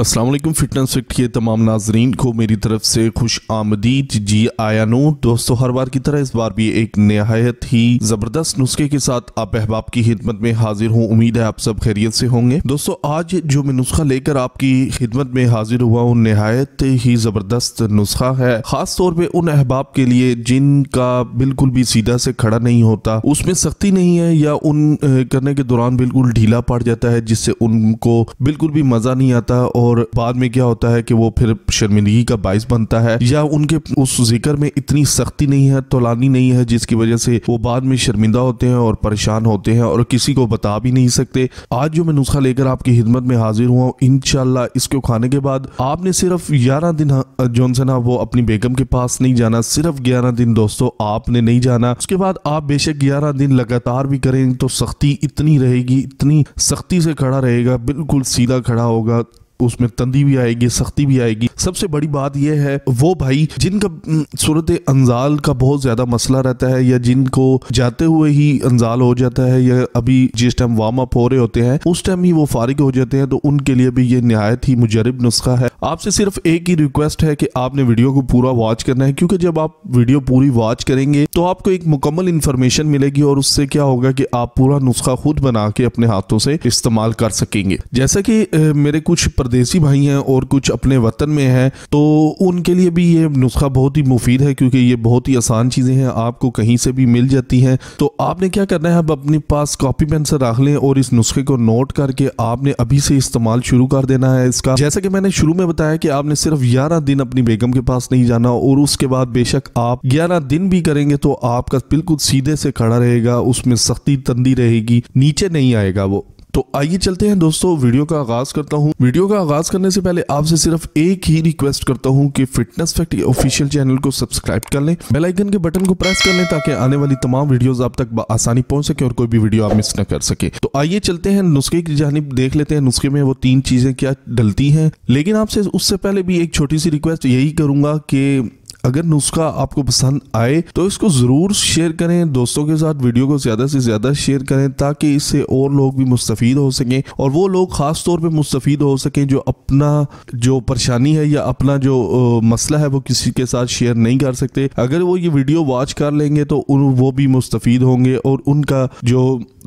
Aslam fitness fit के तमाम नाजरीन को मेरी तरफ से खुश आमदीद जी आया नू दोस्तों हर बार की तरह इस बार भी एक नहायत ही ज़बरदस्त नुस्खे के साथ आप अहबाब की खिदमत में हाजिर हूँ उम्मीद है आप सब खैरियत से होंगे दोस्तों आज जो मैं नुस्खा लेकर आपकी खिदमत में हाजिर हुआ हूँ नहायत ही ज़बरदस्त नुस्खा है ख़ास तौर पर उन अहबाब के लिए जिनका बिल्कुल भी सीधा से खड़ा नहीं होता उसमें सख्ती नहीं है या उन करने के दौरान बिल्कुल ढीला पड़ जाता है जिससे उनको बिल्कुल भी मज़ा नहीं आता और और बाद में क्या होता है कि वो फिर शर्मिंदगी का बायस बनता है या उनके उस जिक्र में इतनी सख्ती नहीं है तोलानी नहीं है जिसकी वजह से वो बाद में शर्मिंदा होते हैं और परेशान होते हैं और किसी को बता भी नहीं सकते आज जो मैं नुस्खा लेकर आपकी खिदमत में हाजिर हुआ हूँ इनशाला इसको खाने के बाद आपने सिर्फ ग्यारह दिन हाँ, जो ना हाँ, वो अपनी बेगम के पास नहीं जाना सिर्फ ग्यारह दिन दोस्तों आपने नहीं जाना उसके बाद आप बेशक ग्यारह दिन लगातार भी करें तो सख्ती इतनी रहेगी इतनी सख्ती से खड़ा रहेगा बिल्कुल सीधा खड़ा होगा उसमें तंदी भी आएगी सख्ती भी आएगी सबसे बड़ी बात यह है वो भाई जिनका सूरत अंजाल का बहुत ज़्यादा मसला रहता है या जिनको जाते हुए ही अंजाल हो जाता है या अभी जिस टाइम वार्म अप हो रहे होते हैं उस टाइम ही वो फारिग हो जाते हैं तो उनके लिए भी ये नहायत ही मुजरब नुस्खा है आपसे सिर्फ एक ही रिक्वेस्ट है कि आपने वीडियो को पूरा वॉच करना है क्योंकि जब आप वीडियो पूरी वॉच करेंगे तो आपको एक मुकम्मल इन्फॉर्मेशन मिलेगी और उससे क्या होगा कि आप पूरा नुस्खा खुद बना के अपने हाथों से इस्तेमाल कर सकेंगे जैसा कि मेरे कुछ परदेसी भाई हैं और कुछ अपने वतन में हैं तो उनके लिए भी ये नुस्खा बहुत ही मुफीद है क्योंकि ये बहुत ही आसान चीज़ें हैं आपको कहीं से भी मिल जाती हैं तो आपने क्या करना है अब अपने पास कॉपी पेन से रख लें और इस नुस्खे को नोट करके आपने अभी से इस्तेमाल शुरू कर देना है इसका जैसा कि मैंने शुरू में बताया कि आपने सिर्फ ग्यारह दिन अपनी बेगम के पास नहीं जाना और उसके बाद बेशक आप ग्यारह दिन भी करेंगे तो आपका बिल्कुल सीधे से खड़ा रहेगा उसमें सख्ती तंदी रहेगी नीचे नहीं आएगा वो तो आइए चलते हैं दोस्तों वीडियो का आगाज करता हूँ वीडियो का आगाज करने से पहले आपसे सिर्फ एक ही रिक्वेस्ट करता हूँ कि फिटनेस फैक्ट ऑफिशियल चैनल को सब्सक्राइब कर लें बेल आइकन के बटन को प्रेस कर लें ताकि आने वाली तमाम वीडियोस आप तक आसानी पहुंच सके और कोई भी वीडियो आप मिस न कर सके तो आइए चलते हैं नुस्खे की जानब देख लेते हैं नुस्खे में वो तीन चीजें क्या डलती हैं लेकिन आपसे उससे पहले भी एक छोटी सी रिक्वेस्ट यही करूंगा कि अगर नुस्खा आपको पसंद आए तो इसको ज़रूर शेयर करें दोस्तों के साथ वीडियो को ज़्यादा से ज़्यादा शेयर करें ताकि इससे और लोग भी मुस्तफ़ हो सकें और वो लोग ख़ास तौर पर मुस्तफ़ हो सकें जो अपना जो परेशानी है या अपना जो मसला है वो किसी के साथ शेयर नहीं कर सकते अगर वो ये वीडियो वॉच कर लेंगे तो वो भी मुस्तफ़ होंगे और उनका जो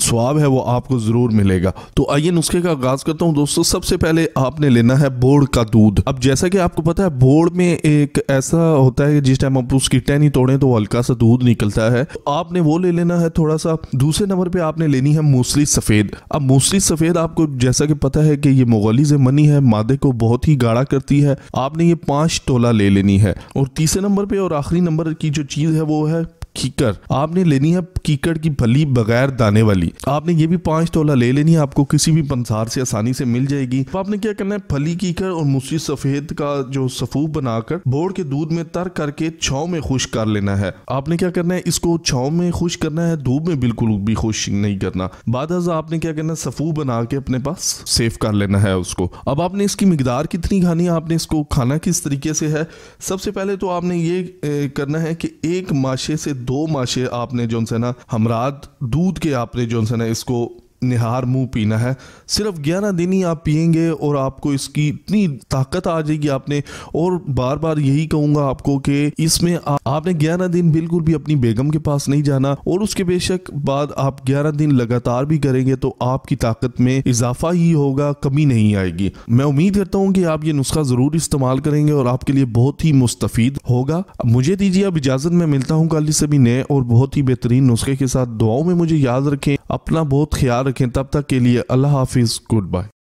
स्वाब है वो आपको ज़रूर मिलेगा तो आइए नुस्खे का आगाज़ करता हूँ दोस्तों सबसे पहले आपने लेना है बोर्ड का दूध अब जैसा कि आपको पता है बोर्ड में एक ऐसा होता है जिस टाइम आप उसकी टहनी तोड़ें तो हल्का सा दूध निकलता है तो आपने वो ले लेना है थोड़ा सा दूसरे नंबर पर आपने लेनी है मूसली सफ़ेद अब मूसली सफ़ेद आपको जैसा कि पता है कि ये मुगली जमनी है मादे को बहुत ही गाढ़ा करती है आपने ये पाँच टोला ले लेनी है और तीसरे नंबर पर और आखिरी नंबर की जो चीज़ है वो है कीकर आपने लेनी है कीकर की फली बगैर दाने वाली आपने ये भी पांच तोला ले लेनी है आपको किसी भी पंसार से आसानी से मिल जाएगी तो आपने क्या करना है फली कीकर और मुसी सफेद का जो सफूफ बनाकर बोर्ड के दूध में तर करके छाव में खुश कर लेना है आपने क्या करना है इसको छाव में खुश करना है धूप में बिल्कुल भी खुश नहीं करना बाद आपने क्या करना है सफू बना के अपने पास सेव कर लेना है उसको अब आपने इसकी मकदार कितनी खानी है आपने इसको खाना किस तरीके से है सबसे पहले तो आपने ये करना है कि एक माशे से दो माशे आपने जो है ना हमराद दूध के आपने जो है ना इसको निहार मुंह पीना है सिर्फ ग्यारह दिन ही आप पियेंगे और आपको इसकी इतनी ताकत आ जाएगी आपने और बार बार यही कहूंगा आपको कि इसमें आ, आपने ग्यारह दिन बिल्कुल भी अपनी बेगम के पास नहीं जाना और उसके बेशक बाद आप ग्यारह दिन लगातार भी करेंगे तो आपकी ताकत में इजाफा ही होगा कमी नहीं आएगी मैं उम्मीद करता हूँ कि आप ये नुस्खा ज़रूर इस्तेमाल करेंगे और आपके लिए बहुत ही मुस्तफ़ होगा मुझे दीजिए अब इजाज़त में मिलता हूँ कल सभी नए और बहुत ही बेहतरीन नुस्खे के साथ दुआओं में मुझे याद रखें अपना बहुत ख्याल रखें तब तक के लिए अल्लाह हाफिज़ गुड बाय